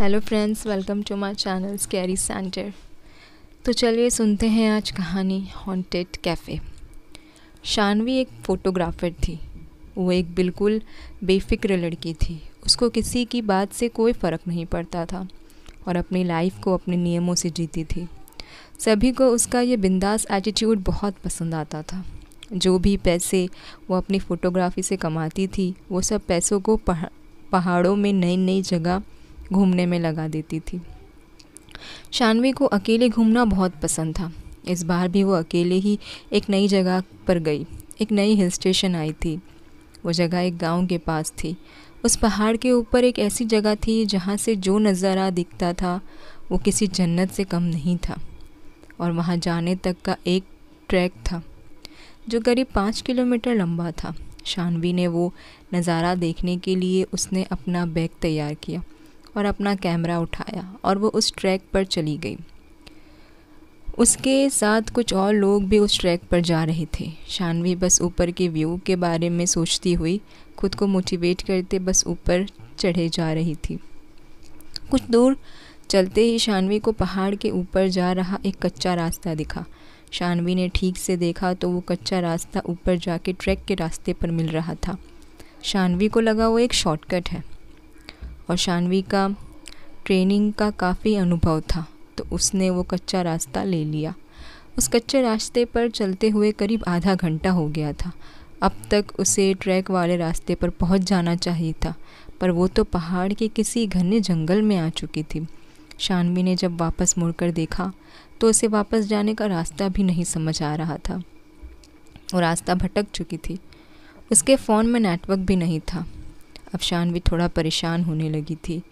hello friends welcome to my channel scary centre तो चलिए सुनते हैं आज कहानी हॉन्टेड कैफ़े शानवी एक फ़ोटोग्राफ़र थी वो एक बिल्कुल बेफिक्र लड़की थी उसको किसी की बात से कोई फ़र्क नहीं पड़ता था और अपनी लाइफ को अपने नियमों से जीती थी सभी को उसका ये बिंदास एटीट्यूड बहुत पसंद आता था जो भी पैसे वो अपनी फ़ोटोग्राफ़ी से कमाती थी वो सब पैसों को पहाड़ों में नई नई जगह घूमने में लगा देती थी शानवी को अकेले घूमना बहुत पसंद था इस बार भी वो अकेले ही एक नई जगह पर गई एक नई हिल स्टेशन आई थी वो जगह एक गांव के पास थी उस पहाड़ के ऊपर एक ऐसी जगह थी जहाँ से जो नज़ारा दिखता था वो किसी जन्नत से कम नहीं था और वहाँ जाने तक का एक ट्रैक था जो करीब पाँच किलोमीटर लंबा था शानवी ने वो नज़ारा देखने के लिए उसने अपना बैग तैयार किया और अपना कैमरा उठाया और वो उस ट्रैक पर चली गई उसके साथ कुछ और लोग भी उस ट्रैक पर जा रहे थे शानवी बस ऊपर के व्यू के बारे में सोचती हुई खुद को मोटिवेट करते बस ऊपर चढ़े जा रही थी कुछ दूर चलते ही शानवी को पहाड़ के ऊपर जा रहा एक कच्चा रास्ता दिखा शानवी ने ठीक से देखा तो वो कच्चा रास्ता ऊपर जाके ट्रैक के रास्ते पर मिल रहा था शानवी को लगा वो एक शॉर्टकट है और शानवी का ट्रेनिंग का काफ़ी अनुभव था तो उसने वो कच्चा रास्ता ले लिया उस कच्चे रास्ते पर चलते हुए करीब आधा घंटा हो गया था अब तक उसे ट्रैक वाले रास्ते पर पहुंच जाना चाहिए था पर वो तो पहाड़ के किसी घने जंगल में आ चुकी थी शानवी ने जब वापस मुड़कर देखा तो उसे वापस जाने का रास्ता भी नहीं समझ आ रहा था वो रास्ता भटक चुकी थी उसके फ़ोन में नेटवर्क भी नहीं था शानवी थोड़ा परेशान होने लगी थी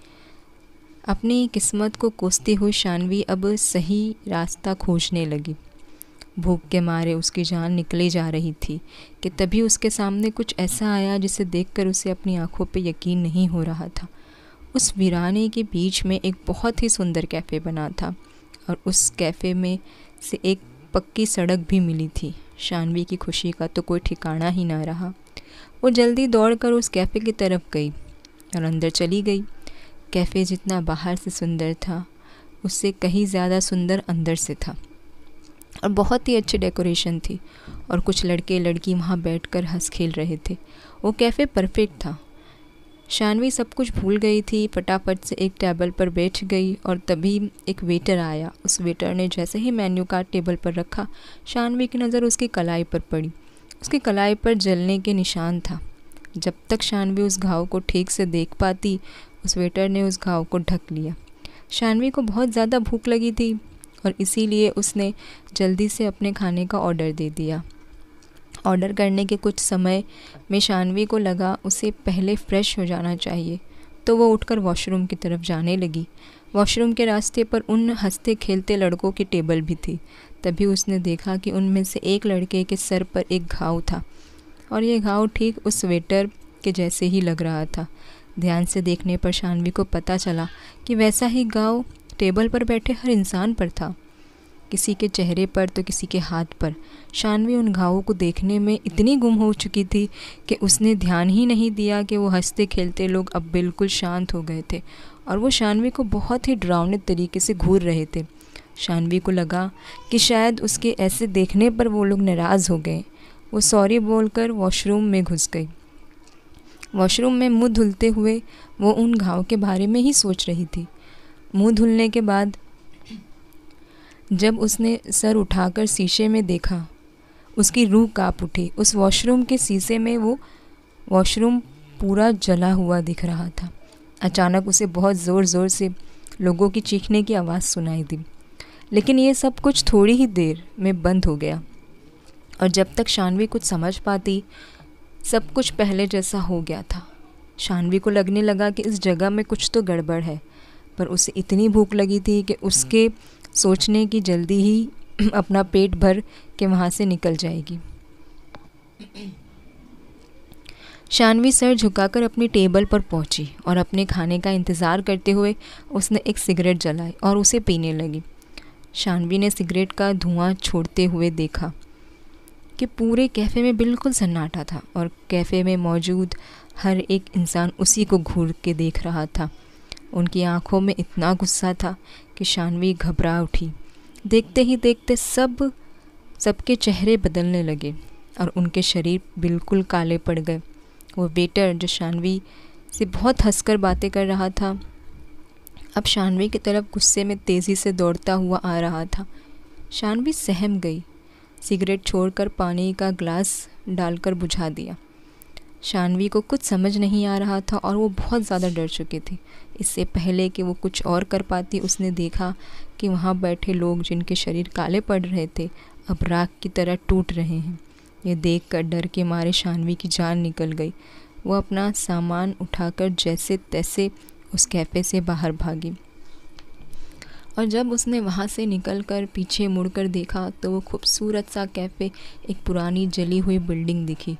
अपनी किस्मत को कोसती हुई शानवी अब सही रास्ता खोजने लगी भूख के मारे उसकी जान निकली जा रही थी कि तभी उसके सामने कुछ ऐसा आया जिसे देखकर उसे अपनी आंखों पर यकीन नहीं हो रहा था उस वीराने के बीच में एक बहुत ही सुंदर कैफ़े बना था और उस कैफ़े में से एक पक्की सड़क भी मिली थी शानवी की खुशी का तो कोई ठिकाना ही ना रहा वो जल्दी दौड़कर उस कैफ़े की तरफ गई और अंदर चली गई कैफ़े जितना बाहर से सुंदर था उससे कहीं ज़्यादा सुंदर अंदर से था और बहुत ही अच्छी डेकोरेशन थी और कुछ लड़के लड़की वहाँ बैठ कर हंस खेल रहे थे वो कैफ़े परफेक्ट था शानवी सब कुछ भूल गई थी फटाफट से एक टेबल पर बैठ गई और तभी एक वेटर आया उस वेटर ने जैसे ही मेन्यू कार्ड टेबल पर रखा शानवी की नज़र उसकी कलाई पर पड़ी उसकी कलाई पर जलने के निशान था जब तक शानवी उस घाव को ठीक से देख पाती उस वेटर ने उस घाव को ढक लिया शानवी को बहुत ज़्यादा भूख लगी थी और इसीलिए उसने जल्दी से अपने खाने का ऑर्डर दे दिया ऑर्डर करने के कुछ समय में शानवी को लगा उसे पहले फ्रेश हो जाना चाहिए तो वो उठकर वॉशरूम की तरफ जाने लगी वॉशरूम के रास्ते पर उन हंसते खेलते लड़कों की टेबल भी थी तभी उसने देखा कि उनमें से एक लड़के के सर पर एक घाव था और ये घाव ठीक उस स्वेटर के जैसे ही लग रहा था ध्यान से देखने पर शानवी को पता चला कि वैसा ही घाव टेबल पर बैठे हर इंसान पर था किसी के चेहरे पर तो किसी के हाथ पर शानवी उन घावों को देखने में इतनी गुम हो चुकी थी कि उसने ध्यान ही नहीं दिया कि वो हंसते खेलते लोग अब बिल्कुल शांत हो गए थे और वो शानवी को बहुत ही डरावने तरीके से घूर रहे थे शानवी को लगा कि शायद उसके ऐसे देखने पर वो लोग नाराज़ हो गए वो सॉरी बोलकर वॉशरूम में घुस गई वॉशरूम में मुंह धुलते हुए वो उन घाव के बारे में ही सोच रही थी मुंह धुलने के बाद जब उसने सर उठाकर शीशे में देखा उसकी रूह काँप उठी उस वॉशरूम के शीशे में वो वॉशरूम पूरा जला हुआ दिख रहा था अचानक उसे बहुत ज़ोर ज़ोर से लोगों की चीखने की आवाज़ सुनाई दी लेकिन ये सब कुछ थोड़ी ही देर में बंद हो गया और जब तक शानवी कुछ समझ पाती सब कुछ पहले जैसा हो गया था शानवी को लगने लगा कि इस जगह में कुछ तो गड़बड़ है पर उसे इतनी भूख लगी थी कि उसके सोचने की जल्दी ही अपना पेट भर के वहाँ से निकल जाएगी शानवी सर झुकाकर अपनी टेबल पर पहुंची और अपने खाने का इंतज़ार करते हुए उसने एक सिगरेट जलाई और उसे पीने लगी शानवी ने सिगरेट का धुआं छोड़ते हुए देखा कि पूरे कैफ़े में बिल्कुल सन्नाटा था और कैफ़े में मौजूद हर एक इंसान उसी को घूर के देख रहा था उनकी आंखों में इतना गुस्सा था कि शानवी घबरा उठी देखते ही देखते सब सबके चेहरे बदलने लगे और उनके शरीर बिल्कुल काले पड़ गए वो वेटर जो शानवी से बहुत हंसकर बातें कर रहा था अब शानवी की तरफ गुस्से में तेज़ी से दौड़ता हुआ आ रहा था शानवी सहम गई सिगरेट छोड़कर पानी का ग्लास डालकर बुझा दिया शानवी को कुछ समझ नहीं आ रहा था और वो बहुत ज़्यादा डर चुकी थी इससे पहले कि वो कुछ और कर पाती उसने देखा कि वहाँ बैठे लोग जिनके शरीर काले पड़ रहे थे अब राख की तरह टूट रहे हैं ये देख कर डर के मारे शानवी की जान निकल गई वो अपना सामान उठाकर जैसे तैसे उस कैफ़े से बाहर भागी और जब उसने वहाँ से निकलकर पीछे मुड़कर देखा तो वो खूबसूरत सा कैफ़े एक पुरानी जली हुई बिल्डिंग दिखी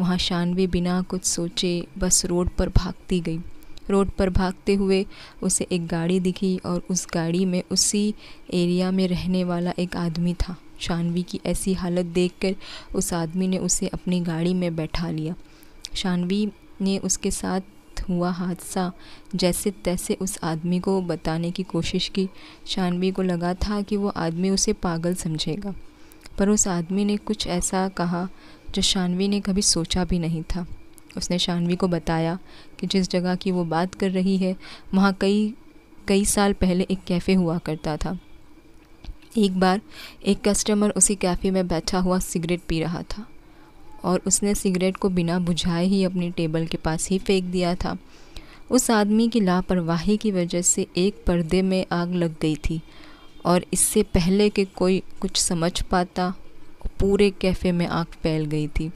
वहाँ शानवी बिना कुछ सोचे बस रोड पर भागती गई रोड पर भागते हुए उसे एक गाड़ी दिखी और उस गाड़ी में उसी एरिया में रहने वाला एक आदमी था शानवी की ऐसी हालत देखकर उस आदमी ने उसे अपनी गाड़ी में बैठा लिया शानवी ने उसके साथ हुआ हादसा जैसे तैसे उस आदमी को बताने की कोशिश की शानवी को लगा था कि वो आदमी उसे पागल समझेगा पर उस आदमी ने कुछ ऐसा कहा जो शानवी ने कभी सोचा भी नहीं था उसने शानवी को बताया कि जिस जगह की वो बात कर रही है वहाँ कई कई साल पहले एक कैफ़े हुआ करता था एक बार एक कस्टमर उसी कैफ़े में बैठा हुआ सिगरेट पी रहा था और उसने सिगरेट को बिना बुझाए ही अपने टेबल के पास ही फेंक दिया था उस आदमी की लापरवाही की वजह से एक पर्दे में आग लग गई थी और इससे पहले कि कोई कुछ समझ पाता पूरे कैफ़े में आग फैल गई थी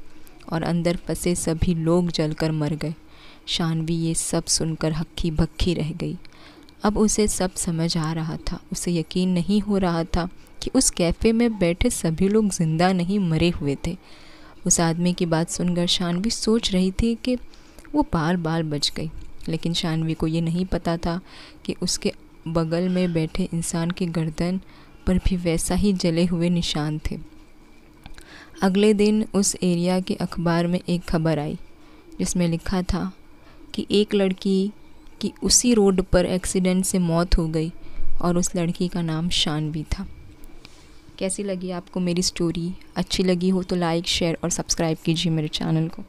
और अंदर फंसे सभी लोग जलकर मर गए शानवी ये सब सुनकर हक्की भक्की रह गई अब उसे सब समझ आ रहा था उसे यकीन नहीं हो रहा था कि उस कैफ़े में बैठे सभी लोग ज़िंदा नहीं मरे हुए थे उस आदमी की बात सुनकर शानवी सोच रही थी कि वो बार बार बच गई लेकिन शानवी को ये नहीं पता था कि उसके बगल में बैठे इंसान के गर्दन पर भी वैसा ही जले हुए निशान थे अगले दिन उस एरिया के अखबार में एक खबर आई जिसमें लिखा था कि एक लड़की की उसी रोड पर एक्सीडेंट से मौत हो गई और उस लड़की का नाम शानवी था कैसी लगी आपको मेरी स्टोरी अच्छी लगी हो तो लाइक शेयर और सब्सक्राइब कीजिए मेरे चैनल को